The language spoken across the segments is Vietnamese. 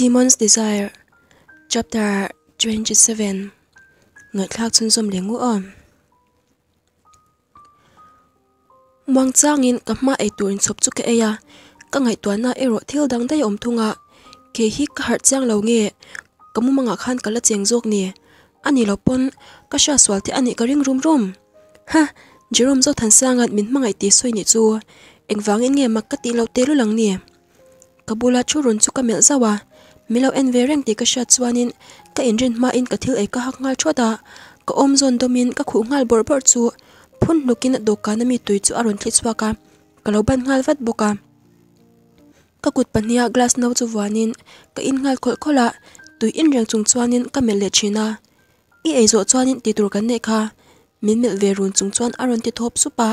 Demon's Desire Chapter 27 Ngợi khắc chân dùm lý ngũ ổn Mang cha nghìn cắm mà ấy tuần chụp chút cái ấy à Các ngày tuần na ấy rõ thiêu đắng đây ổng thung ạ à. Kể hít cả hạt giang lâu nghe Cả mù mà ngạc khăn cả là chàng ruột nè Anh ấy lọc bôn Các xa xoá thì anh ấy có riêng rùm rùm Ha Jerome dâu thằng sang ngặt mình mang ấy tí xoay nhẹ chua Anh vắng anh nghe mặc cắt tí lâu tê lưu lắng nè Kabula chu run cả ka mel zawa milo en ve reng ti ka sha chuanin ka inrin ma in ka thil ei ka hak ngal thota ka om zon domin ka khu ngal bor bor chu phun lukin dawhkan ami tui chu aron thli chuaka ka lo ban ngal vat boka ka kut pahnia glass no chu wanin ka in ngal khol khola tui in reng chung chuanin ka mel le china i ei zo chuanin ti tur kan nei kha min mel ve run chung chuan aron ti thop supa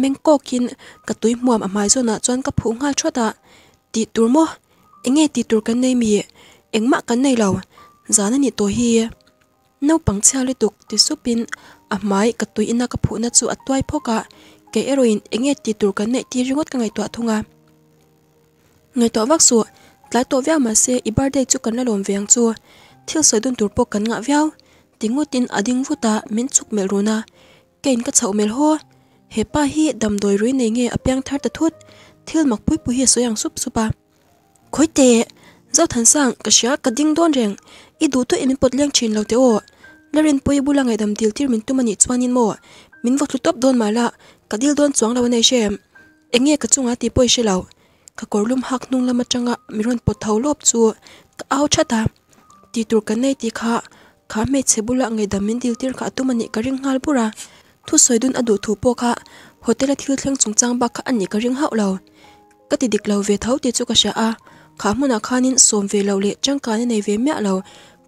mengkokin ka tui muam amai à zona chuan ka phu ngal thota ti tur mo anh nghe tì tù cái này mì anh mạ cái này lâu giá nó nhị tôi hi nấu bằng xe liên tục thì số pin à mãi cái tuổi ina cái phụ nát su at tuai phô cả cái heroin anh nghe tì tù cái này tì ringot cái ngày tọa thung à ngày tọa vác sụa lái tọa vẹo mà xe ibar đây chụp cái này lồn vẹng chua thiếu sợi đun tụt bộ cắn ngã vẹo tiếng ngô tin ở đinh vu ta miễn chụp mèo runa cái in cái chậu mèo hoa hepa hi đầm đồi rui này nghe ở apiang thar ta thut thil mak pui pui hi súp súp à khối tệ do thần sang cái xe cái đinh đoan rằng ý đủ tôi em bật liang trên lâu tế ô là rin bôi bu là ngày đầm tiêu tiêu mình tu mani chuan in mò mình vật lụt tấp đoan mà lạ cái điều đoan chuang lâu này xem anh nghe cái chung á tí bôi xe lâu cái cổ lum hắc nung là mặt trăng á mình run bật thấu lốp chua cái áo chát à tí tur cái này tí khá khá mệt xe bu là ngày đầm mình tiêu tiêu khá tu mani cái ring hal bu ra thu soi đun ở đủ thủ bộ khá hotel là thiếu thăng chung trang bạc khá anh nhỉ cái ring hậu lâu cái tiệc địch về thấu tí chu cái xe à khamuna khanin somve lo le changka ne ve me lo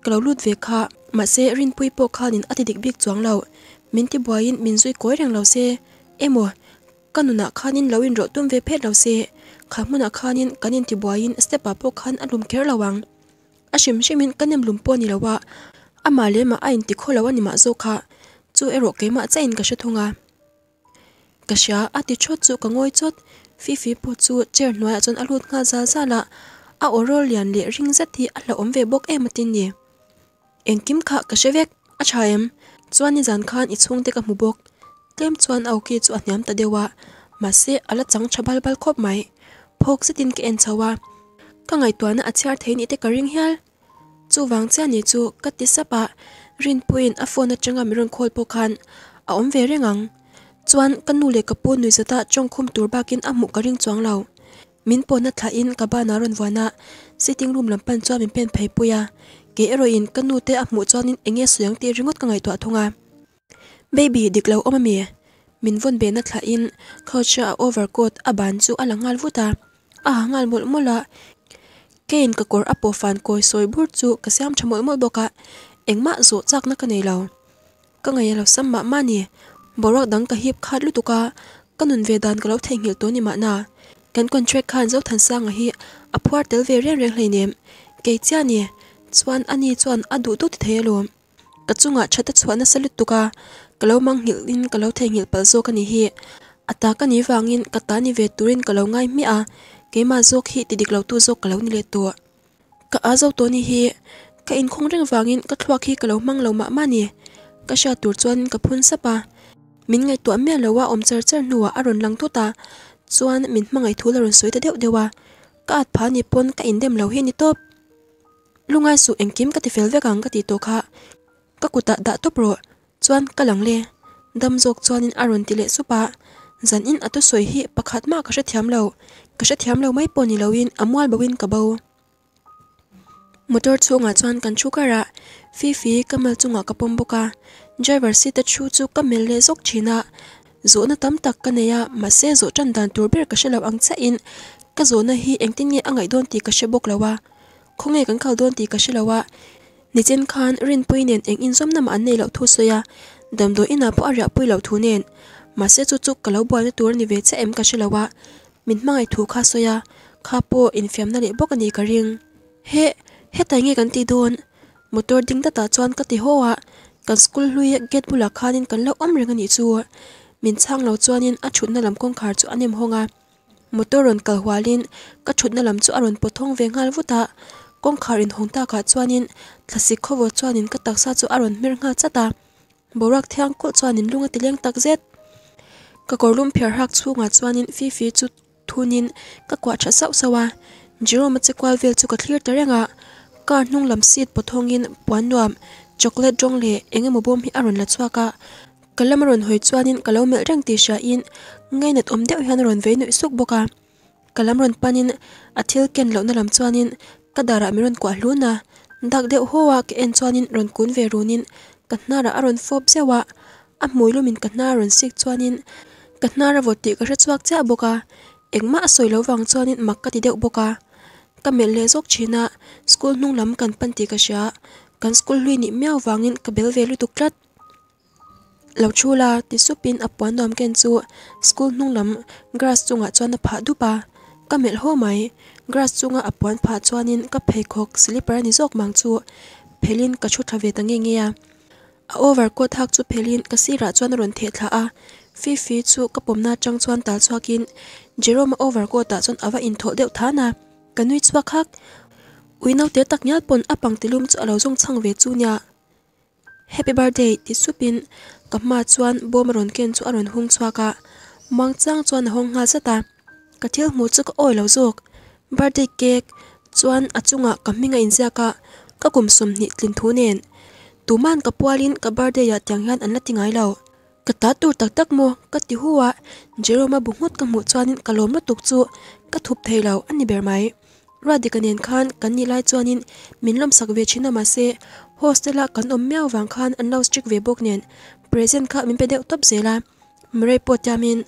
klo lut ve kha ma se rin pui po khanin ati dik bik chuang lo min ti boy min zui koi rang lo se emo kanuna khanin lo in ro tum ve phe lo se khamuna khanin kanin ti boy in step up po khan alum ker lo wang ashim shim in kanem lum po ni lo wa ama le ma ain ti kho lo wa ni ma zo kha chu ero ke ma chain ka shathunga ka sha ati chot chu ka ngoi chot fi fi po chu cher noi chon alut nga za za la a oro liền lệ ring rất thì a là ôm về bốc em một tin nhỉ em kiếm khả cả sẽ vek a chào em chuan ni zan khan ichung te ka mu bok tlem chuan au ki chu atnyam ta dewa ma se ala chang chabal bal khop mai phok se tin ke ngày chawa ka ngai tuana achiar thein ite ka ring hial vắng wang cha ni chu ka ti sapa rin puin a phone atanga mirun khol po khan a om ve rengang chuan ta trong kapu nui ba chongkhum turbakin amu ka ring chuang lâu min po na tha in ka ba na ron wana sitting room lam pan cho min pen phei puya ke eroin kanu te a mu chuan in enge soyang ti ringot ka ngai to thunga baby diklo om mi min von be na tha in khocha overcoat a ban chu ala ngal vuta a ngal mol mola kein ka kor apo fan koi soi bur chu ka siam thamol mol boka engma zo chak na ka nei lo ka ngai lo sam ma mani borak dang ka hip khat lutuka kanun vedan ka lo thengil to ni ma na กันคนช่วยขันเจ้าทันสังเฮียอพวาร์เตลเวเรียนเรียงเลยเนี่ยเกี่ยจานี่ชวนอันนี้ชวนอดูตุติเทลมกระจุงอ่ะชัดชวนนั่นสลิดตุกากล่าวมังหิลินกล่าวเทงิลเปลโซกันนี่เฮียอัตากันนี่วางินกัตตานี่เวตุรินกล่าวง่ายไม่อ่ะเกี่ยมาโจกฮีติดิกล่าวตัวโจกกล่าวนี่เลยตัวก็อาเจ้าตัวนี่เฮียก็อินคงเรื่องวางินก็ทว่าฮีกล่าวมังเรามามานี่ก็ชาตัวชวนกับพุ่นสปามินไงตัวเมียเราว่าอมเจอเจอหนัวอรุณลังตุตา chuan min hmangai thu la ron soi ta deuh dewa ka at pha ni pon ka indem lo hi ni top lungai su engkim ka ti fel ve kang ka ti to kha ka kuta da top ro chuan ka lang le dam jok chuan in aron ti le su pa zan in atu soi hi pakhat ma ka sha thiam lo ka sha thiam lo mai amwal bawin ka bau motor chunga chuan kan chu kara fi fi kamal chunga ka pom boka driver seat ta chu chu kamel le jok china nó na tam cái này mà sẽ se zo đàn dan biết cái ka shelo ăn sẽ in cái zo nó hi eng tin nge bốc don ti không nghe lawa khonge kan thì cái ti ka shelowa ni trên khan rin pui nen eng in som na ma an nei lo thu so ya dam do ina po arya pui lo thu sẽ chút chút cái chu ka lo boi na tur ni ve cha em ka shelowa min mangai thu kha so ya kha po in fiam na bốc bok ani ka ring he he tai cái kan ti một motor ding ta ta anh cái ti hoa cái school hlui get bula cái kan lo om ringa ni chu min chang lo chuanin a thutna lam kawng khar chu anem honga motor ron kal hwalin ka thutna lam chu aron pothong ve ngal vuta kawng khar in hongta kha chuanin thlasi khowo chuanin ka taksa chu aron mer nga chata borak thyang ko chuanin lunga tileng tak zet ka korlum phiar hak chunga chuanin fi fi chu thunin ka kwa tha sau sawa jiro ma chekwa vel chu ka thlir tarenga ka à. hnung lam sit pothongin puanwam chocolate jong le engemaw bom hi aron la chuaka à cho kalam ron hoi chuanin kalau mel rang ti sha in ngai nat om deuh hian ron ve noi suk boka kalam ron panin athil ken lo na lam chuanin kadara mi ron kwa hluna dak deuh hoa ke en chuanin ron kun ve runin katnara aron fob zewa a muilumin katnara ron sik chuanin katnara voti ka hre chuak cha boka engma soi lo wang chuanin makka ti deuh boka kamel le zok china school nung lam kan panti ka sha kan school hlui vàng, miao wangin ka về ve lu tuklat lau chu la ti su pin dom ken chu school nung lam grass chunga chuan pha du pa kamel ho mai grass chunga a puan pha chuanin ka phe khok slipper ni zok mang chu pelin ka chu tha ve tangi nge ya a overcoat hak chu pelin ka si ra chuan ron the tha a fi fi chu ka pomna chang chuan tal chuakin jerome overcoat ta chuan awa in thol deuh tha na ka nui khak hak uinau te tak nyat pon apang tilum chu alo jong chang ve chu nya Happy birthday ti supin kama chuan bomaron ken chu aron hung chwa ka mang chang chuan hong hal sata ka thil mu chuk oi lo zok birthday cake chuan achunga kaminga in zia ka ka kum sum ni tlin nen tu man ka pualin ka birthday ya tiang an lati ngai lo ka tatur tak tak mo ka ti huwa jeroma bu ngut ka mu chuan in kalom tuk chu ka thup thei lo ani ber mai radikanen khan kan ni lai chuanin minlom sak ve thina ma se hostela kan om miao wang khan an lo strict ve bok nen present kha min pe deuh top zela mre potamin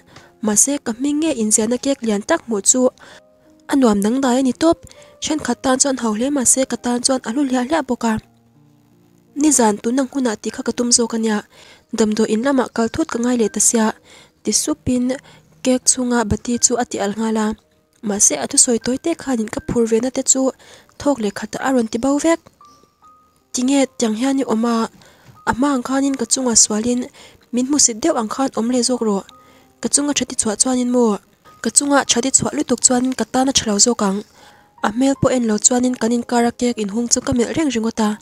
ma se ka minge inziana kek lian tak mu chu anuam nang dai ni top chen tan chon ho le ma se tan chon alu lia lia boka ni zan tu nang huna ti kha katum zo kanya do in lama kal thut ka ngai le tasya ti supin kek chunga bati chu ati al ngala mà sẽ ở thu soi tối tết khan in cấp phur về na te chu thok le khata aron ti bau vek tinge chang hian ni oma ama ang khan in ka chunga swalin min mu sit deuh ang khan om le jok ro ka chunga thati chwa chuan in mo ka chunga thati chwa ta nó in katana thlau jokang a mel po en lo chuan in kanin kara cake in hung cái ta ka mel reng ringota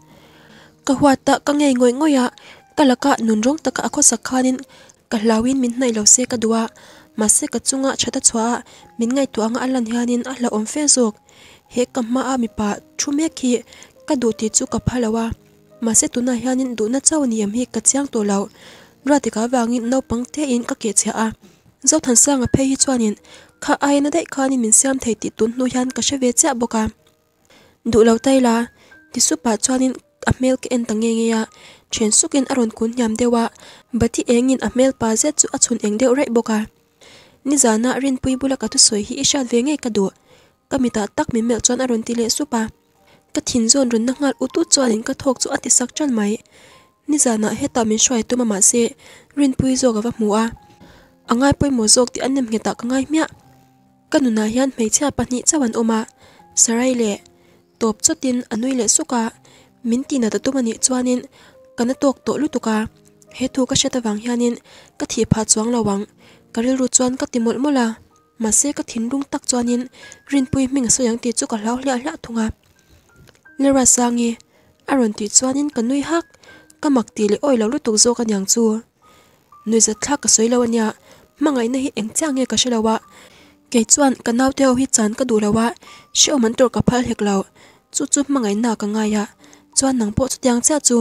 ka huata ka ngei ngoi ngoya kalaka nun rong taka akho sakhanin lau in mình này lo xe ka duwa mà sẽ cả chung ngã chát chóa mình ngay tuang ngã lan hianin là om phê zok he cầm ma a mi pa chú mẹ khi ka du ti chu ka phalawa mà sẽ tuna hianin du na chaw niam hi ka chiang to lau ra cả ka wangin no pang te yên ka ke cha a dẫu than sang phê phe cho nên kha ai na dai khani min siam thei ti lâu nu là ka xúc cha cho nên lau tai la ti su pa chuanin a xúc ke en tange cún ya chen sukin aron kun nyam dewa bati engin a mel pa zet chu achun đều deuh rei boka nizana rin pui bula ka tu soi hi ishal ve nge ka du kamita tak mi mel chon aron tile supa ka thin zon run na ngal utu chalin ka thok chu ati sak chan mai nizana he ta mi shwai tu mama se rin pui zo ga va mu a angai pui mo zok ti anem nge ta ka mya kanuna hian mei cha pa ni chawan oma sarai le top chotin anui le suka min na ta tu mani kana tok to lu tuka he thu ka shatawang hianin ka thi pha chuang lawang wang karil ru chuan ka timol mola ma se ka thin rung tak chuanin rin pui ming so yang ti chu ka hlau hla hla thunga lera sangi aron ti chuanin ka nui hak ka mak ti le oi lo lutuk zo ka nyang chu nui za thla ka soilo anya mangai na hi eng change ka shelawa ke chuan ka nau teo hi chan ka du lawa shio man tor ka phal hek lo chu chu mangai na ka nga ya chuan nang po chutiang cha chu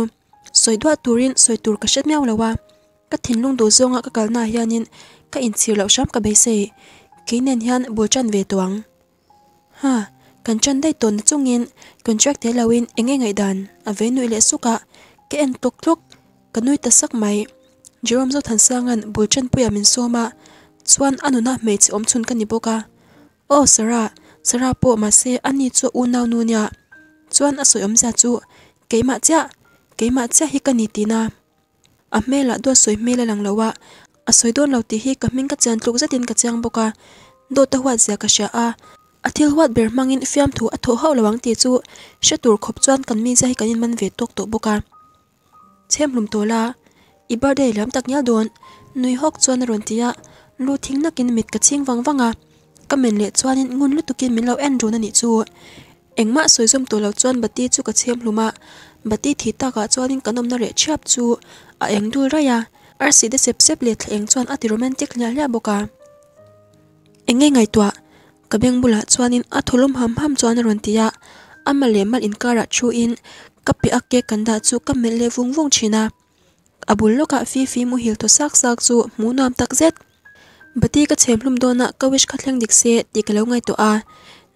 soidwa turin soitur ka shet miaw lawa ka thinlung du zonga ka kalna hianin các in siêu lậu shop các ka beise ki nen hian bu chân về tuang ha cần chân cần chan dai ton chungin anh nghe lawin đàn ngai với a ve nui le cái anh en tuk cần nuôi ta sắc máy Jerome thần sang zo than sangan bul mình xô mà soma chuan nó me chỉ om chun kan iboka o Sarah sara po ma se ani chu u naw nu nya chuan a soi om za chu keima cha keima cha hi kan ni tina a mela do soi mela lang lawa asoi don lo ti hi ka min ka chan tluk zatin ka chang boka do ta huat zia ka sha a athil huat ber mangin fiam thu atho ho lawang ti chu shatur khop chuan kan mi zai kanin man ve tok to boka chem lum tola ibar dei lam tak nyal don nui hok chuan ron tia lu thing nakin mit ka ching wang wanga kamen le chuanin ngun lu tukin min lo en run ani chu engma soi zum to lo chuan bati chu ka chem hluma bati thi taka chuanin kanom na re chhap chu a eng dul ya ar si de sep sep le thleng chuan ati romantic nya lia boka enge ngai tua ka beng bula chuanin atholum ham ham chuan ron mà amale mặt in kara ah chu in kê kapi ake kanda chu ka mele vung vung china abul loka ah fi fi mu hil to sak sak chu mu nam tak zet bati ka chemlum dona ah ka wish khatleng dikse tikalo lâu to a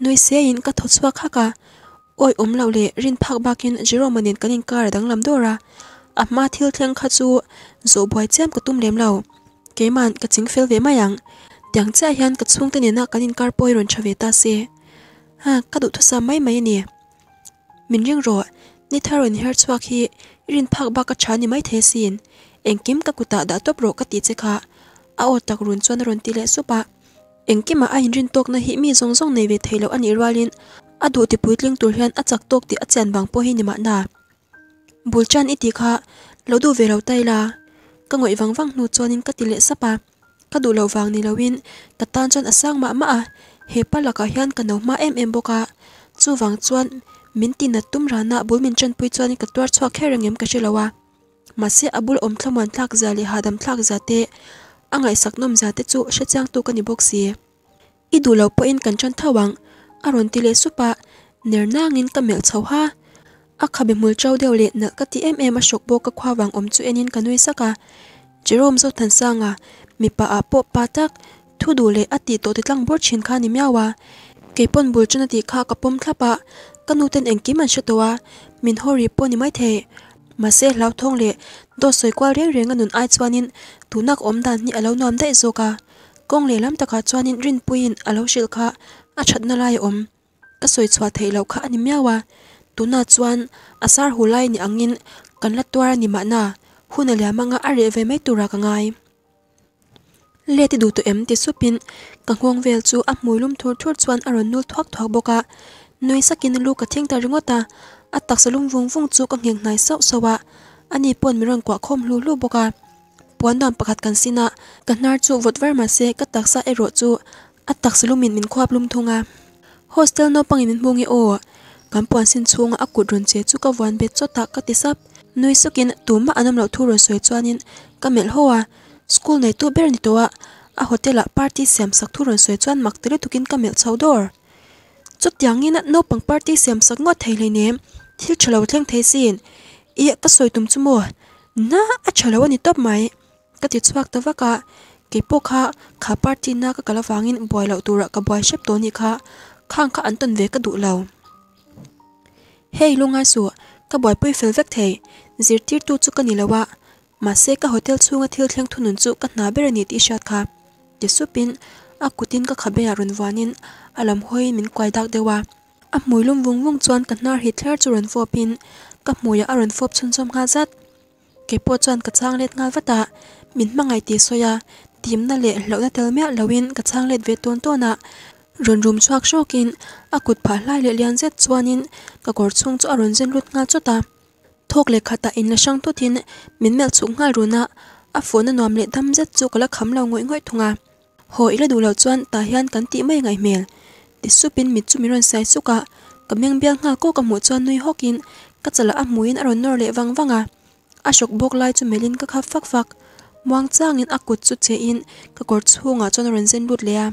nuôi xe in ka thochwa kha ôi oi lâu le rin in phak bakin jero manin kanin kar làm lam ra ập ma thiêu thang khát chu dỗ bói chém cả tum lem lâu cái màn cái chính phèl về mai yang tiếng cha hiền cái xuống tên nena cái in carpoi ron chave ta se ha à, cả đủ thua mấy mấy nè mình riêng rồi ni tharon her chua khi rin park ba cái chán như mấy thế ka anh mai cái sin ta đã kuta rồi cái ro cả, ti che kha rồi cho nó run chuan ron ti le anh engkim a in rin tok na hi mi này về thấy lâu anh ani anh a thì ti liên tur hian a chak tok ti a chen bang po hi như ma na bul chan ít tiếc hạ lâu đủ về lâu tay là các ngụy vắng vắng nụ cho nên các tỷ lệ sắp à các đủ lâu vàng này lâu in các tan chân sang mã mã à. hệ pa là cả hian cả nấu mã em em bốc à chu vàng chuan mình tin nát tum rana à. bul mình chân pui nên các tuar cho khe rang em cái à mà sẽ abul om thlaman thlak za li hadam thlak za te angai saknom za te chu she chang tu kani boxi i du lo po in kan chan thawang aron à tile supa nernangin kamel sâu ha akhabe mul chau deuh le na ka ti em em a shok bo ka khawang om chu enin kanui saka jerome zo than sanga à. mipa a po patak thudu le ati to titlang bor chin kha ni miawa keipon các chuna ti kha ka pom thlapa kanuten engki man shatowa min hori poni mai the mà sẽ lao thông lệ đồ soi qua riêng riêng ngân ai chuanin tú nắc ôm đàn ni alo nam đại zo ca. công lệ lắm ta cả chuanin rin puin alo sil cả a chặt na lai ôm các soi chua thấy lâu khá ni miawa tuna chuan asar hulai ni angin kanla twar ni mana huna le manga are ve mai tura ka ngai le ti du to em ti supin ka hong vel chu a muilum thur thur chuan aron nul thuak thuak boka noi sakin lu ka ta, ringota atak salum vung vung chu ka ngeng nai so sowa ani pon mirang kwa khom lu lu boka puan dam pakhat kan sina ka hnar chu vot ver ma se ka taksa ero chu atak salumin min khwap lum thunga hostel no pangin min bungi o kampuan sin chunga akut ron che chu ka wan be chota ka tisap nui sukin tuma anam lo thu ron soi chuanin ka mel hoa school nei tu ber ni towa a hotel a party sem sak thu ron soi chuan mak tere tukin ka mel chau dor chut yangin no pang party sem sak ngo thei le nem thil chalo thleng thei sin i ta soi tum chu mo na a chalo ni top mai ka ti chuak ta waka ke po kha kha party na ka kalawangin boilo tura ka boy shep to ni kha khang kha anton ve ka du lo Hey lunga su ka boy pui fel vek thei zir tir tu chu kan ilawa ma se ka hotel chunga thil thleng thunun chu ka na ber ni ti shat kha jesu pin a kutin ka khabe arun wanin alam hoi min kwai dak dewa a muilum wung wung chuan ka nar hi thlar chu ron fo pin ka muya aron fop chun chom nga zat ke po chuan ka chang let nga vata min mangai ti soya tim na le hlo na tel mia lawin ka chang let ve ton tona ron room chuak shokin akut pha lai le lian zet chuanin ka kor chung chu aron zen cho ta. chota thok le ta in la sang to thin min mel chu ngai runa a phone nom le dam zet chu kala kham lo ngoi ngoi thunga ho ila du lau chuan ta hiên hian kan ti mai ngai mel ti supin mi chu miron sai suka kameng biang nga ko kamu chuan nui hokin ka chala a muin aron nor le wang wanga ashok bok lai chu melin ka khap fak fak muang changin akut chu chein ka kor chhunga chon ron zen lut le à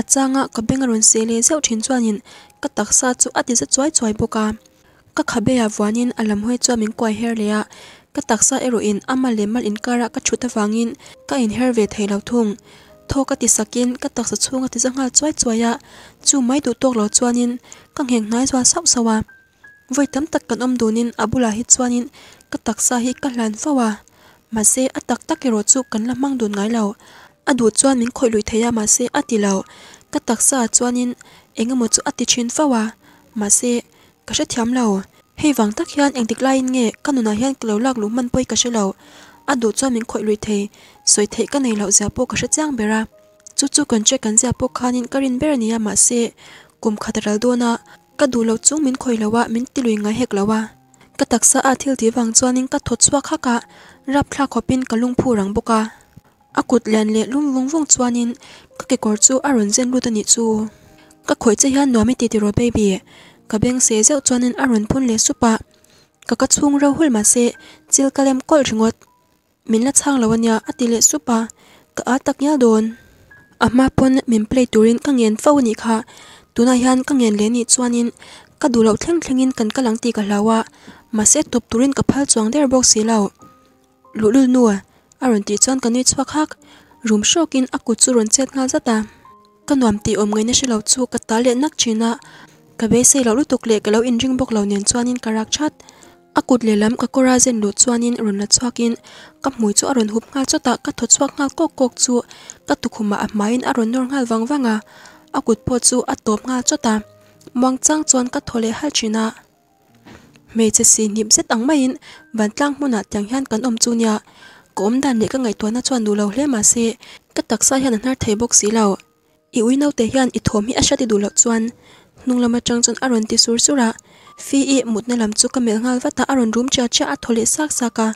achanga ka bengaron sele zeu thin chuanin ka taksa chu ati sa chuai chuai boka ka khabeya wanin alam hoi chuamin koi her leya ka taksa eroin ama lemal inkara ka thuta wangin ka in her ve theilo thung tho ka ti sakin ka taksa chunga ti zanga chuai chuaya chu mai du tok lo chuanin kang heng nai zwa sau sawa voi tam tak kan om dunin abula hi chuanin ka taksa hi ka hlan fawa ma se atak takero chu kan lamang dun ngai lo a du chuan min khoi lui theya ma se ati lo ka taksa chuanin engemaw chu ati thin fawa ma se ka hre thiam lo hei wang tak hian eng tik lain nge kanuna hian kilo lak lu man poi ka hre lo a du chuan min khoi lui thei soi thei ka nei lo zia po ka hre chang bera chu chu kan che kan zia po khanin karin ber nia ma se kum khataral dona ka du lo chung min khoi lawa min tilui nga hek lawa ka taksa a thil ti wang chuanin ka thot chuak kha ka rap thla khopin kalung phu rang boka akut lian le lum vong vong chuanin ka ke kor chu arun zen lu tani chu ka khoi che hian nomi ti ti ro baby ka beng se zeu chuanin arun phun le supa ka ka chung ro hul ma se chil kalem kol ringot min la chang lawania ati le supa ka atak ya don ama pon min play turin ka ngen fo ni kha tuna hian ka ngen le ni chuanin ka du lo thleng thlengin kan ka ka lawa ma se top turin ka phal chuang der box aron ti chuan kan ni chhuak hak room shokin aku chu ron chet nga zata kanuam ti om ngaina shilo chu kata le nak china ka be se lo lutuk le kalo in ring bok lo nen chuanin karak chat akut le lam ka kora zen lu chuanin ron la chuakin ka mui chu aron hup ngal chota ka tho chuak ngal kok kok chu ka tu khuma a main aron nor ngal wang wanga akut po chu atop ngal chota mong chang chuan ka thole hal china me che si nim set ang main van tlang hmuna tyang hian kan om chu nia cốm đàn này các ngày tuần nó chọn đủ lâu hle mà se các tạc sai hiền hnar thấy bốc xí lâu i ui nâu te hiền i thom hi asha ti đủ lâu chọn, nung lama chang chon aron ti sur sura fi i mut na lam chu ka mel ngal vata aron room cha cha a thole sak cả,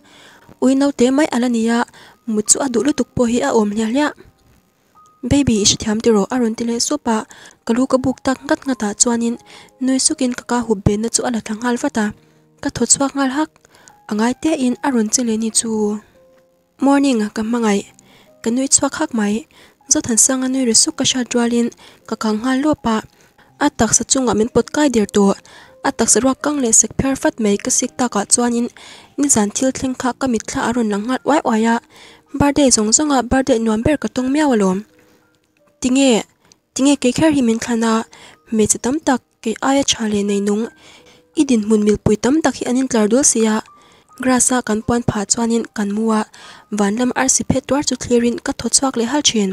ui nâu te mai alania mut chu adu lu tuk po hi à om hnya hnya baby ish thiam ti ro aron ti le sopa kalu ka buk tak ngat ngata chuanin noi sukin kaka hub ben na chu ala thangal vata ka thot chuak ngal hak angai te in aron chile ni chu morning ka mangai kanui chwakhak mai zo than sanga nui ri su ka sha dwalin ka kang ha lo pa a tak sa chunga min pot kai der to a tak sa rok kang le sek phar fat mai ka sik ta ka chuanin ni zan thil thling kha ka mi thla aron lang ngal wai wai ya birthday zong zonga birthday nuam ber ka tong miaw lom tinge tinge ke khar hi min khana me chitam tak ke aya chale nei nung idin mun mil pui tam tak hi anin tlar dul sia ya grasa kan puan pha chuanin kan mua vanlam ar si phet tuar chu clearin ka tho chuak le hal thin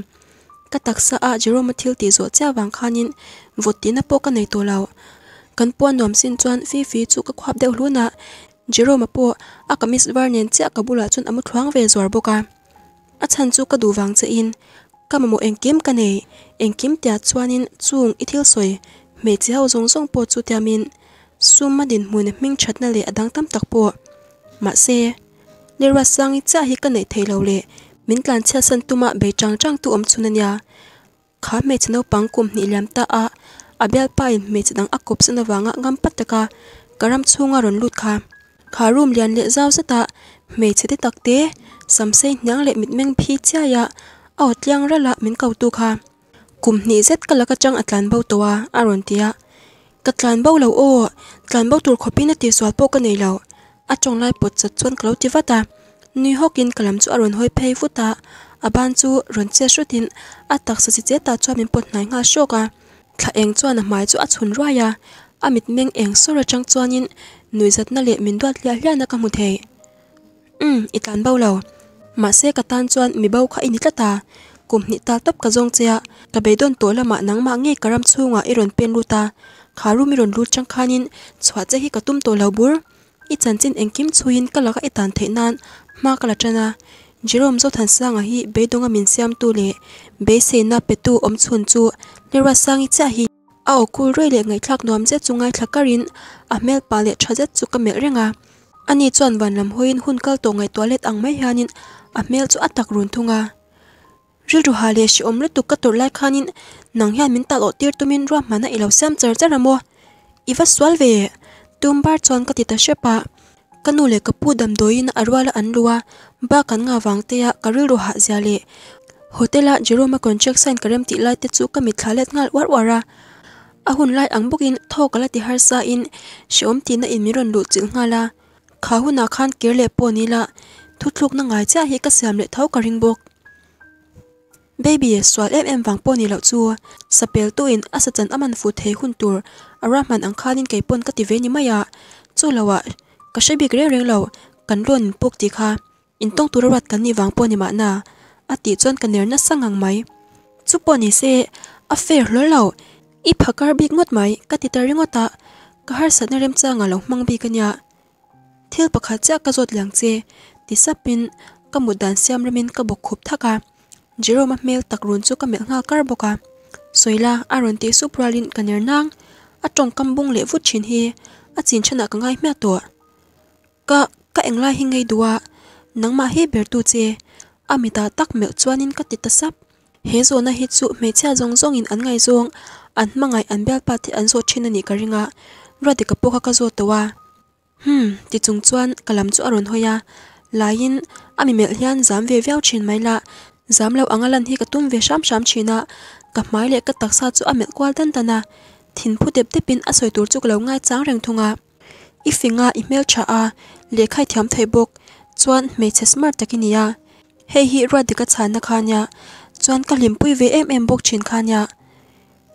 ka taksa a jerome thil ti zo cha wang khanin votina po ka nei to law kan puan nom sin chuan fi fi chu ka khwap deuh hluna jerome po a kamis warnen cha ka bula chun amu thlang ve zor boka a chan chu ka du wang che in kamamo engkim ka nei engkim tia chuanin chung ithil soi me chi ho zong zong po chu tiamin suma din mun ming thatna le adang tam tak po มาเซเลรัสซังจะาฮิกันในเทเลเลมินการเช่สันตุมาเบจังจังตุอมสุนันยาข้าเมชนปังกุมนิลมตาอาอาเบลไปเมชดังอักบสนวังงัมปัตตะกากรัมชงอรนลุดขาขารุมเลียนเล่เจ้าสตะเมชเดตักเตสัมเซนยังเล่มิดเมงพีเจียเอาเลียงระละมินเกาตวขากุมนี้เซ็ตกันละกจังอัตลันเบาตัวอารอนเตียกัตลันเบาเหลาโอตลันเบาตัวขบินตีสวัดโปกันในเหลา a chong lai pot chat chuan klo ti vata ni hokin kalam chu aron hoi phei futa aban chu ron che shrutin atak sa chi che ta chu min pot nai nga shoka thla eng chuan a mai chu a chhun raya amit meng eng sora chang chuanin nui zat na le min duat lia hliana ka mu thei um hmm, itan bo lo ma se ka tan chuan mi bo kha in ta, kum ni ta tap ka zong chea ka be don to lama nang ma nge karam chunga iron pen ruta kharu mi ron lut chang khanin chhuat che hi ka tum to lo bur ít anh Kim i chan chin engkim chuin kala ka etan theinan ma kala à jerome zo than sanga hi beidonga mình xem tu le be se na petu om chhun chu ra sang sangi cha hi a okul rei le ngai thak nom che chungai thlakarin a mel pa le thajet chu ka mel renga ani chuan van lam hoin hun kal to ngai toilet ang mai hianin a mel chu atak run thunga rilru ha le si omle tu ka tor lai khanin nang hian min tal o tir tumin ruam mana ilo sam char charamo iwa swal ve tumbar chon ka ti ta shepa kanu le ka pu dam do arwa la an luwa ba kan nga wang te ya ka ri ro ha zia le hotel a jero ma contract sign karem ti lai te chu ka mi thale ngal war wara. Ahun a lai ang bukin in tho kala ti har sa in shom ti na in mi ron lu chil nga la kha hu na khan ke po ni la thu na ngai cha hi ka siam le thau ka ring bok baby swal mm wangpo ni lo chu sapel tu in asachan aman fu the hun tur arahman ang khalin kai pon ka ti ve ni maya chu lawa ka shebi gre reng lo kan lon puk ti kha in tong tur rat kan ni wangpo ni ma na ati chon kan ner na sangang mai chu po ni se affair lo lo i phakar bik ngot mai ka ti tari ngota ka har sat na rem cha nga lo mang bi kanya thil pakha cha ka jot lyang che ti sapin kamudan siam ramin ka bok khup thaka Jerome a mel tak run chu ka mel nga kar boka soila aron te su pralin kaner nang a tong kambung le vut chin hi a chin chana ka ngai ma to ka ka engla hi ngai duwa nangma he bertu che amita tak mel chuanin ka ti tasap he zo na hi chu me cha zong zong in an ngai zong an mangai an bel pa thi an zo chin ani ka ringa rati ka poka ka zo towa hm ti chung chuan kalam chu aron hoya lain ami mel hian zam ve viau chin mai la giám lo anga lan hi ka tum ve sham sham china ka mai le ka taksa chu amel kwal tan tana thin phu dep tiếp pin a soi chỗ tur ngay lo rèn chang à ít i finga email cha à lệ khai thiam thei bok chuan mấy chiếc smart takinia hei hi ra dika chan na khanya chuan ka limpui về em em bok chin khanya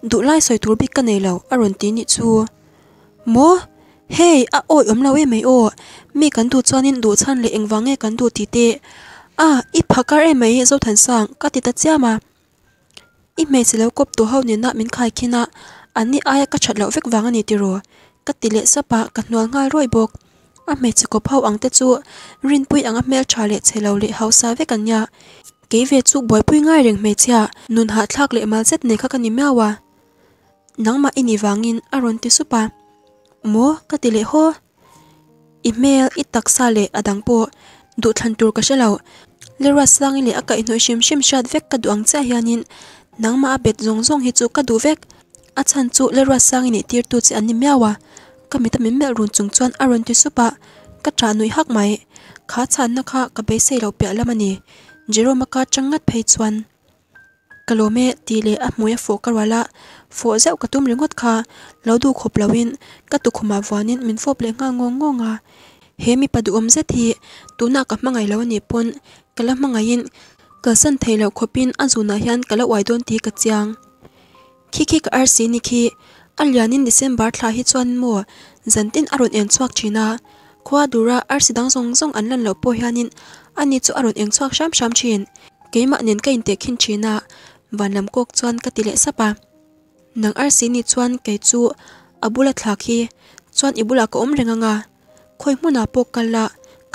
du lai soi tur bi ka nei lo aron ti ni chu mo hei à ôi om lo em ei o mi kan du chuanin lệ anh le engwange kan du ti te à ít phá cái em ấy dâu thần sang có tí tất chia mà ít mấy sẽ lâu cốp tù hậu nên nọ mình khai khi nọ anh à, ấy ai các chặt lậu vết vàng anh ấy rồi, các tỷ lệ sắp bạc các nuông ngay rồi buộc à mấy sẽ cốp hậu ăn tết chua rin bụi ăn mail trả lệ sẽ lâu lệ hậu sai với căn nhà kế về chú bói bụi ngay rừng mấy chia nôn hạ thác lệ mà rất nên các anh em mèo à nắng mà vàng vangin aron ti mua mo tỷ lệ ho email ít lệ ở đằng bộ, po du tour tur ka shelo lera sang ile aka i noi shim shim shat vek kadu duang cha hianin nang maa bet zong zong hi chu vek a chan chu lera sang ini tir tu chi ani mya wa ka mi ta mi me run chung chuan aron ti supa ka tra hak mai kha chan na kha ka be se lo pya lamani jero ma ka changat pay chuan kalome ti le a muya fo ka wala fo zeu ka ringot kha lau du khop lawin ka tu khuma min fo ple nga ngo ngo nga hemi padu omze thi tuna ka mangai lawani pon kala ma ngayin ka san thay lau ko pin kala waidon ti ka tsiang. Kiki ka arsi niki aliyanin disembar thla hi tshuan mo zantin arun ian tshuak chi na kwa du dang zong zong an lan po hiyanin an ni tshu arun ian sham sham ka tile sapa. Nang ni thla ka om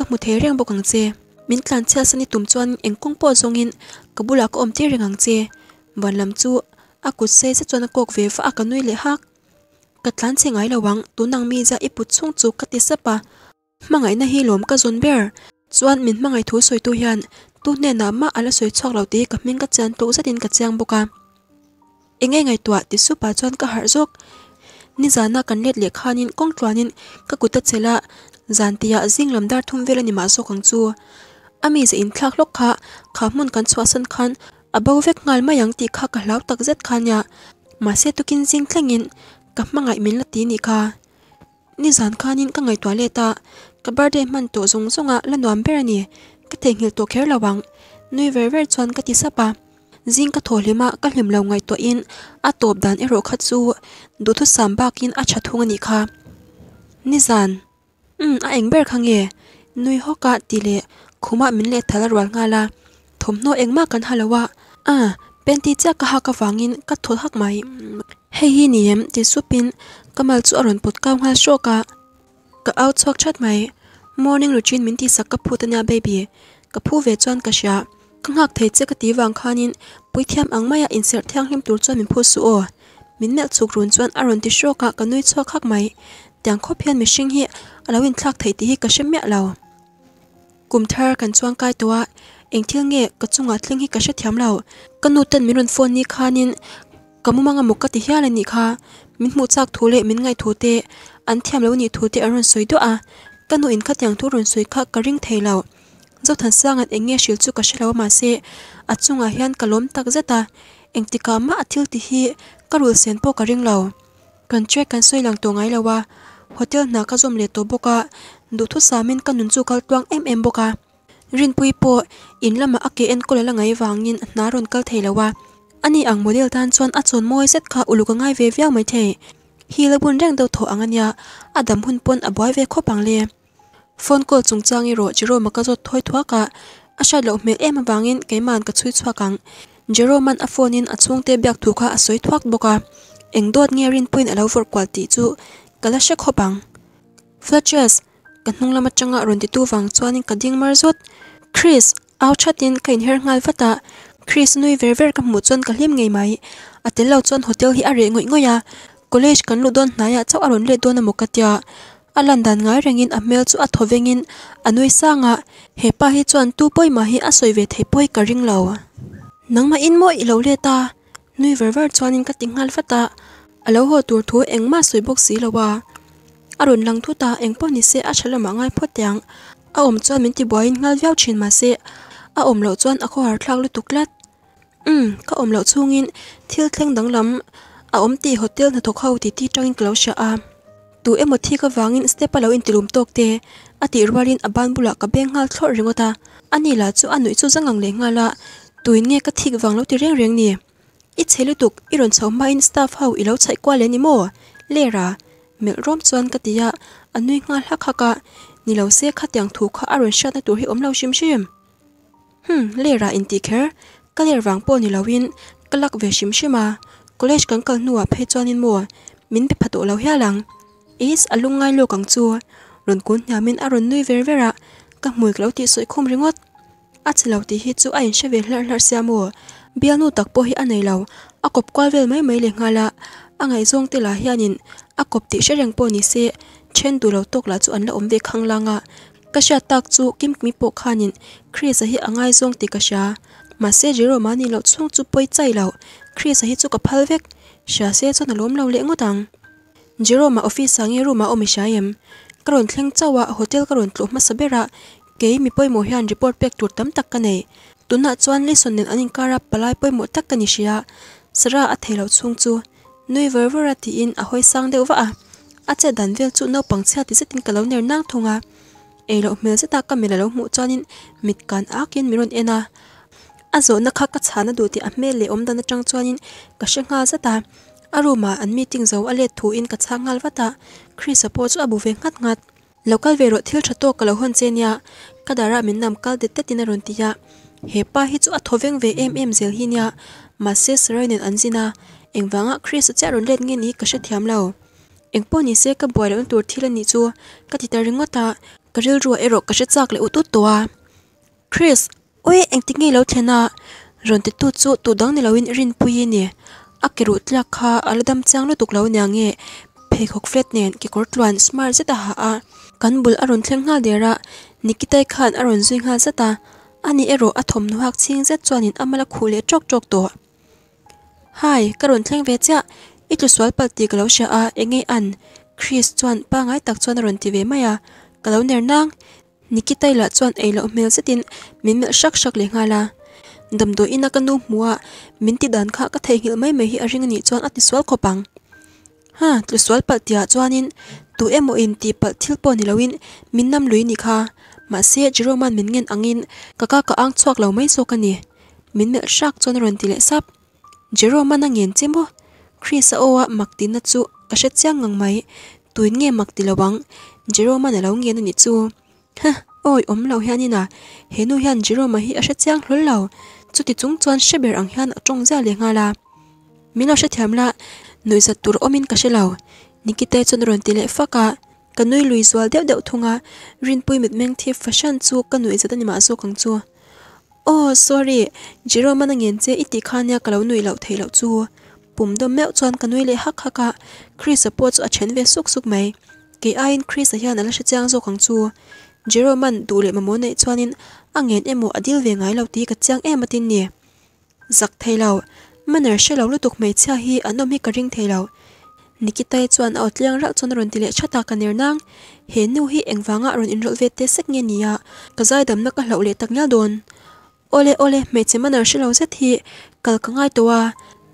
mu mu min tlan chel sani tum chuan engkung po zongin kabula ko omti rengang che wanlam chu akut se se chuan kok ve fa akanui le hak katlan chengai lawang tunang mi za iput chung chu kati sapa mangai na hi lom ka zon ber chuan min mangai thu soi tu hian tu ne na ma ala soi chok lo te ka ming ka chan to zatin ka chang boka enge ngai tua ti su pa chuan ka har zok ni zana kan let le khanin kong twanin ka kuta chela zantia zinglam dar thum velani ma so kang chu ami ze in thlak lok kha kha mun kan chwasan khan abo vek ngal ma yang ti kha ka lau tak zet khan ya ma se tukin jing tlengin ka mangai min la ti ni kha ni zan khanin ka ngai twale ta ka birthday man to zung zunga la nuam ber ni ka te ngil to kher lawang nui ver ver chuan ka ti sapa jing ka tholima ka hlim lo ngai to in a top dan ero kha chu du thu sam bakin a tha thung ani kha ni zan um a eng ber khange nui hoka tile คุมามินเลทลรวงาลาถมโนเองมากกันฮาลวะอ่า เป็นที่จากะฮักฟังอินกัดทดฮักไหมเฮ้ีนี่เอ็มจีสุปินกำลางจะอรอนปุดก้าวฮาโชกะกะเอาชักชัดไหมมอร์นิ่ง o ูจินมินที่สักกับพูดเนี่ยเบบี้กับูดเวจวนกัชยากังหักเทเจกตีวังคานินปุยเทียมอังไม่อินเสิร์ทเทียงหิมตุลจวนมินพูดสู้อมินเมลสุกรุนจวนอรุนที่โชกะกันนุยชักฮักไหมแต่งข้อเพียนมิชิงเฮเราวินทักเทตีกัชเมียเรากุมเธอกันช่วงใกล้ตัวเองเที่ยงเงะก็จงอาทิ้งให้กระชับถามเราก็นูตันมิรันฟอนนี่ค่ะนินก็มุมังอมุกติเฮียเลยนี่ค่ะมินมูจากทูเลมินไงทูเตอันเทียมแล้วนี่ทูเตอรุณสวยด้วยอ่ะก็นูอินขัดอย่างทุรุณสวยค่ะกระริ่งเทเราเจ้าทันสร้างอันเองเงะชิลจุกระชับเรามาเสอัดจงอาเฮียนกะล้มตักเจตาเองติกามาอัดทิลติฮีก็รู้เสียนโปกระริ่งเรากันช่วยกันช่วยหลังตัวไงเราว่าโฮเทลนาก็จมเลตัวบกะ du thu sa min kanun chu kal tuang em em boka rin pui po in lama ake en ko la ngai thể là wa. Anh theilawa ani ang điều tan chuan a chon moi set kha uluka ngay về viau mai the hi là la bun đầu do anh ấy. adam hun pon a boy về kho pang liền. phone call chung changi ro chiro maka jot thoi thwa ka asha lo me em vàng cái màn ka chui chwa cẳng. jero man a phone in a chung te byak thu kha a soi thwak boka engdot ngerin puin alo vor quality chu kalasha khopang fletchers kan hnung lama changa ron ti tu wang in ka ding mar zot chris au chatin kain her ngal vata chris nui ver ver ka mu chon ka hlim ngei mai atel lo chon hotel hi are ngoi ngoya college kan lu don hnaya chau aron le don amokatia a landan ngai rengin a mel chu a thovengin anui sanga pa hi chuan tu poi ma hi a soive theipoi ka ring lo nangma in mo i lo le ta nui ver ver chuanin ka tinghal fata alo ho tur thu engma soibok si lowa a run lang thu ta eng paw ni se a thalama ngai phaw tiang a om chuan min ti buain ngal viau thin ma se a om lo chuan a khawar thlak lu tuklat um hmm, ka om lo chungin thil thleng dang lam a om ti hotel na thok ho ti ti tangin closure a tu emo thi ka wangin step alo in tilum tok te ati rwarin aban bula ka beng ngal thlor ringota ani la chu anui chu zangang le ngala tuin nge ka thik wang lo ti reng reng ni i chelu tuk iron chhoma in staff ho ilo chai kwa le ni mo lera mel rôm chuan ka tia anh nuôi lha kha ka ni lo se kha tiang thu kha aron shat na tur hi om lo chim shim hm le ra in ti kher ka ler wang po ni lắc kalak chim chim shima college kan kal cho nên mua, mình bị min pe phato lo hialang is anh ngay alungai rồi cuốn nhà mình ăn rồi nuôi về về ra, ka mùi klo ti soi khum ringot achilau ti hi chu ain shave hlar hlar siamo bianu tak po hi anei lo akop mấy vel mai mai le ngala angai zong te la hianin akop ti po ni se chen du lo tok la chu an la om ve khang la nga ka sha tak chu kim mi po khanin khri sa hi angai zong ti ka sha ma se jero ma ni lo chung chu poi chai lo khri sa hi chu ka phal vek sha se chu na lom lo le ngotang jero ma office sang e ru ma o mi sha yem karon thleng chawa hotel karon tlo ma sabera ke mi poi mo hian report pek tur tam tak ka nei tuna chuan lesson nen anin kara palai poi mo tak ka ni sia sara a thelo chung chu nui ver vera ti in à hơi sang à, deuh wa a a che dan vel chu no pangchhia ti setin kalo ner nang thunga elo à. mel sẽ ta ka mel lo mu chuanin mit kan akin miron ena a zo na kha ka chhana du ti a mel le om dan atang chuanin ka shenga za ta aruma à, an meeting zo ale à thu in ka changal ta, chris support chu abu ve ngat ngat local vero thil thato kalo hon chenia kadara min nam kal de tetina ron tiya hepa hi chu a thoveng ve em em zel hinya mases roinen anjina ing vanga khris cha run let nge ni ka sha thiam lao ing po ni se ka boi run tur thil ni chu ka ti tar ngota ka ril ru a ero ka sha chak le u tu to a khris oi ing ti nge lo thena run ti tu chu tu dang ni lo in rin pui ni a ke ru tla kha al dam chang lo tuk lo nya nge phe khok flet nen ki kor tluan smart se ta ha a kan bul a run thleng nga de ra khan a zui nga sa ta ani ero a e nu hak ching zet chuan amala khule chok chok to hai ka ron về ve cha i chu swal pal ti ka lo sha a enge an chris chuan pa ngai tak chuan ron ti ve mai a ka lo ner nang nikitai la chuan ei sẽ mel setin min mel shak shak le nga la damdo ina ka nu muwa min ti dan kha ka thei hil mai mai hi a ring ni chuan ati swal khopang ha tlu swal pal tia chuanin tu emo in ti pal thil po ni loin min nam lui ni mà xe chỉ mình nghe anh cả các cả ang chuak lâu mấy số cái nè mình mẹ sắc cho nên rồi tỷ sắp Jerome na ngien chemo Chris owa makti na chu ka she chiang ngang mai tuin nge makti lawang Jerome na lo ngien ni chu ha oi om lo hianina henu hian Jerome hi a she chiang hlol lo chu ti chung chuan sheber ang hian atong za le nga la mino she thiamla noisa tur omin ka she lo nikite chon ron tile faka kanui lui zual deuh deuh thunga rin pui mit meng thi fashion chu kanui zatanima zo kang chu Oh, sorry, chỉ rồi mà nghe chế ít tí khăn nhà cả lâu nuôi lâu thấy lâu chua. Bùm đôi mẹo chọn cả nuôi lệ hắc hắc ạ. Chris ở bộ cho chén về súc súc mày. Kỳ ai in Chris ở hiện là sẽ trang dô kháng chua. Chỉ rồi mà đủ lệ mà muốn nệ cho in, anh nghe em mù adil về ngay lâu tí cả trang em mà tin nè. Giặc thấy lâu, mà nở sẽ lâu lúc tục mày cha hi anh đông hi cái ring thấy lâu. Nikita ở chuan ao tlang ra chon lệ tile chata ka ner nang he nu hi engwanga ron in rol về te sek nge nia Cái zai đầm nó ka hlo le tak nya đồn ole ole mẹ me che man ar shilo zet hi kal ka ngai towa à.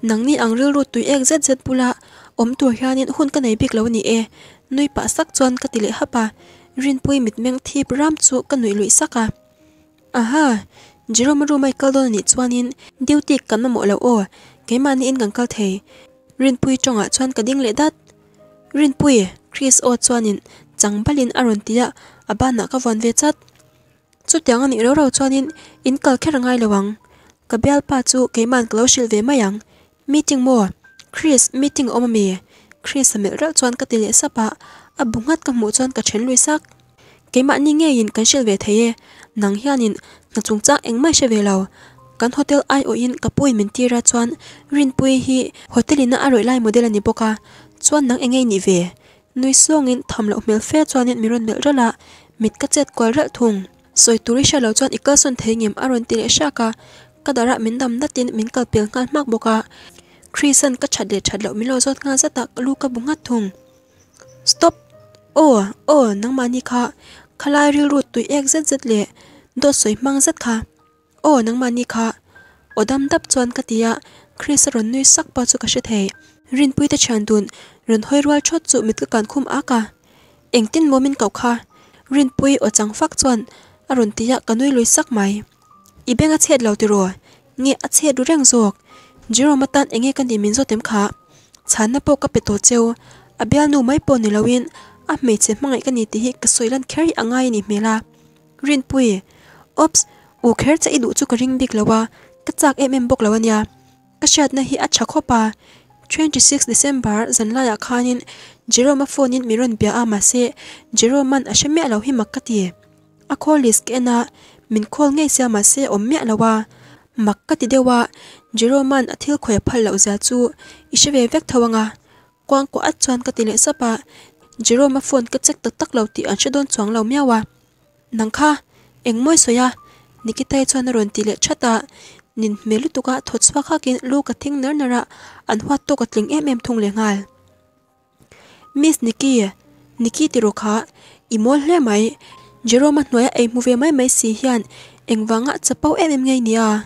nangni angril ru tui ek zet zet pula om tur hianin hun ka nei bik lo ni e sắc pa cái tỷ lệ hấp à, rin pui mit meng thip ram chu ka nui lui saka aha jerome ru michael don ni chuanin duty kan mo lo o keima ni in kan kal thei rin pui trong chonga chuan cái ding lệ đắt, rin pui chris o chuanin changbalin aron tia à abana ka von ve chat chu tiang ani ro cho chuanin in kal kher ngai lawang ka bel pa chu keiman klo shil ve mayang meeting mo chris meeting ông mẹ, chris amel ra chuan ka tile sapa abungat ka mu chuan ka then lui sak keima ni nge in kan về thế, theye hiền hianin na chúng chang anh mai sẽ về lâu, căn hotel ai o in kapui min tira chuan rin bụi hi hotel ina aroi lại model ani boka chuan nang engei thầm ve mèo songin thamlo mel fe chuanin miron mel lạ, mit cắt chết kwal rất thùng rồi tú lý lâu chọn ít cơ xuân thế nghiệm aron tin sha cả các đó là mình đầm đất tin mình cờ tiếng ngang mắc bộ cả Christian các chặt để chặt lậu mình lâu chọn ngang rất tạc lu các búng ngắt thùng stop ô ô nắng mà ni cả khá lai riêu ruột tụi ek rất rất lệ đốt soi mang rất khá ô nắng mà ni cả ở đâm đắp chọn các tia Chris rồi nuôi sắc bao cho các sự thể rin pui ta chan dun rin hoi rual chót dụ mít các cán khum á cả ảnh tin mô mình cậu kha rin pui ở trắng phác chuẩn arun tiya kanui lui sak mai ibe nga chet lo tiro nge a che du reng zok jiro matan enge kan di min zo tem kha chan na po ka pe to cheu abya nu mai po ni lawin a me che ma ngai kan ni ti hi ka soilan kheri rin pui ops u kher cha idu chu lawa ka chak em em bok lawania hi a chakho 26 december zanla ya khanin jiro ma phone in miron bia a ma se jiro man a sheme alo hi makati e a khawl lis ke na min khawl ngei sia ma se om me lawa makka ti dewa jeroman athil khoi phal lo za chu ishave vek thawanga kwang ko achan ka tile sapa jeroma phone ka chek tak tak lo ti an shadon chuang lo miawa nangkha engmoi soya nikitai e chuan ron tile chata nin melu tuka thochwa kha kin lu ka thing ner nara an hwa to ka tling em em thung le ngal miss nikki nikki ti ro imol hle mai Jerome at noya ei move mai mai si hian engwanga chapau em em ngai nia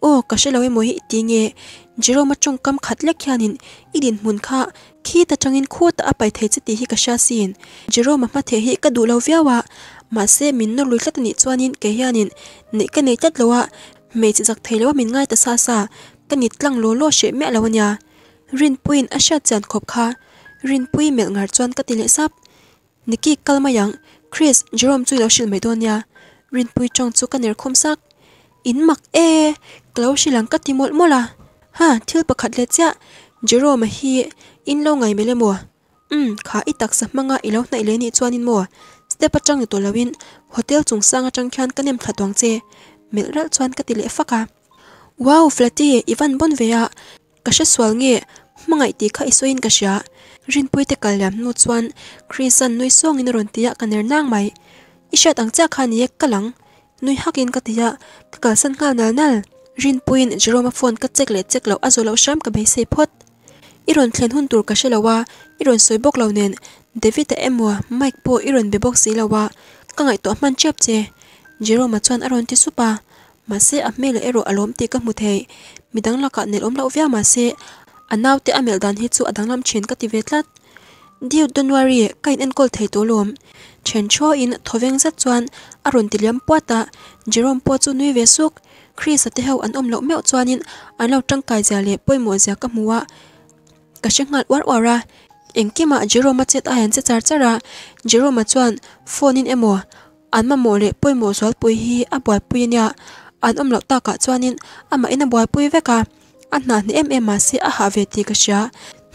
o ka shelo mo hi nghe. Jerome trông chung kam khatlek hianin idin mun kha khi ta anh khu ta phải thei che ti hi cả. sha sin Jerome ma the hi ka du lo viawa ma se min no lui tlatani chuanin ke hianin nei ka nei tat lowa me chi jak thei lowa min ngai ta sa sa ka nit tlang lo lo she me lawanya rin puin a sha chan khop kha rin pui mel ngar chuan ka tile sap niki kalma yang Chris Jerome chui lo mấy đôi nha. rin pui chong chu kaner khom sak in mặc e klo shilang ka timol mola ha bậc khát le cha Jerome hi in lâu ngày lo ngai mele mo um mm, kha i tak sa manga ilo nai le ni chuanin mo step atang ni tolawin hotel chúng sang ở atang khan kanem thatwang che melral chuan ka tile faka wow flati e, ivan nghe, bonvea kasha tí nge mangai ti kha isoin kasha rinpui te kalyam nu chuan christian nui suangin ron tia kaner nang mai ishat ang cha khani ek kalang nui hakin ka tia takal san nga nal nal rinpuin jeroma phone ka chek le chek lo azolo sham ka bei sei phot iron thlen hun tur ka shelawa iron soibok lo nen david ta emwa mike po iron be box lawa ka ngai to man chep che jeroma chuan aron ti supa ma se a mel ero alom ti ka mu thei midang laka nel om lo via ma se anau te amel dan hi chu adanglam chen ka ti ve tlat diu don't worry e kain en kol thei to lom chen cho in thoveng zat chuan aron tiliam pawta jerom po chu nui ve suk chris ate ho an om lo meu chuanin an lo tang kai ja le poimo ja ka muwa ka shengal war wara engkima jeroma chet a hen che char chara jeroma chuan phone in emo an ma mo le poimo sol pui hi a boi pui nia an om lo ta ka chuanin ama ina boi pui veka an na ni em em ma se a ha ve ti ka sha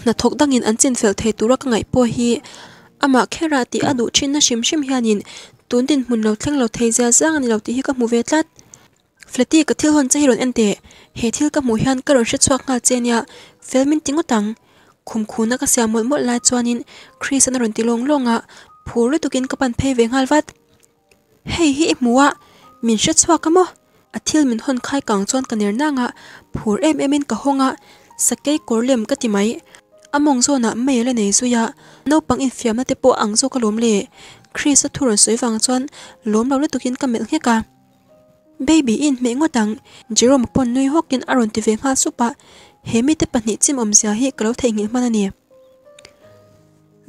na thok dangin an chin fel thei tura ka ngai po hi ama khera ti adu trên na shim shim hianin tun din mun lo thleng lo thei za zang ni lo ti hi ka mu ve tlat fleti ka thil hon chahiron ente he thil ka mu hian ka ron hre chuak nga chenia felmin tingotang khum khuna ka siamol mol lai chuanin chris an ron ti long longa phur tukin ka pan phei ve ngal wat hei hi muwa min hre chuak ka mo a thil min hon khai kang chon kanir er na nga phur em em emin ka honga sakei korlem ka ti mai among zo na me le nei zuya no pang in fiam na te po ang zo ka lom le chris a thuron soi wang chon lom lo le tukin ka mel nge ka baby in me ngotang jerome pon nui hokin aron ti ve nga supa hemi te pani chim om zia hi kalo thei ngi manani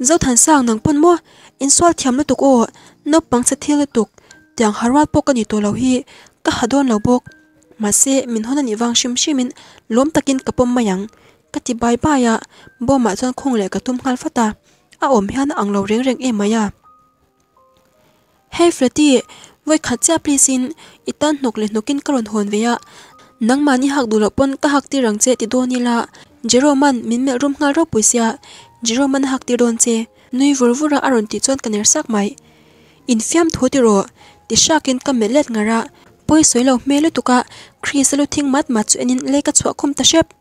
zo than sang nang pon mo in swal thiam le tuk o no pang sa thil le tuk tiang harwat po ka ni to lo hi ka hadon lo bok mase min hona ni wang shim shim min lom takin kapom mayang ka ti bai ba ya bo ma chon khung le ka tum hal fata a om hian ang lo reng reng e maya hey flati voi kha cha please in itan nok le nokin karon hon ve ya nang mani hak du lo pon ka hak ti rang che ti do ni la jero man min me rum nga ro puisya jero man hak ti don che nui vur vura aron ti chon kaner sak mai in fiam thoti ti shakin ka melet ngara pawisa lo hmel e tuka khri selo thing mat ma chu enin leka chhuah ta hrep